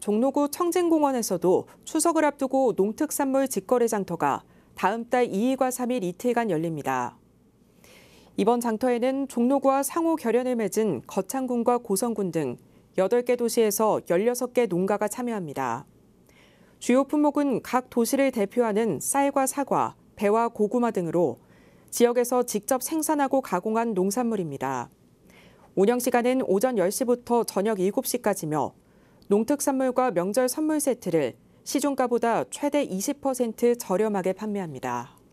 종로구 청진공원에서도 추석을 앞두고 농특산물 직거래 장터가 다음 달 2일과 3일 이틀간 열립니다. 이번 장터에는 종로구와 상호 결연을 맺은 거창군과 고성군 등 8개 도시에서 16개 농가가 참여합니다. 주요 품목은 각 도시를 대표하는 쌀과 사과, 배와 고구마 등으로 지역에서 직접 생산하고 가공한 농산물입니다. 운영 시간은 오전 10시부터 저녁 7시까지며 농특 산물과 명절 선물 세트를 시중가보다 최대 20% 저렴하게 판매합니다.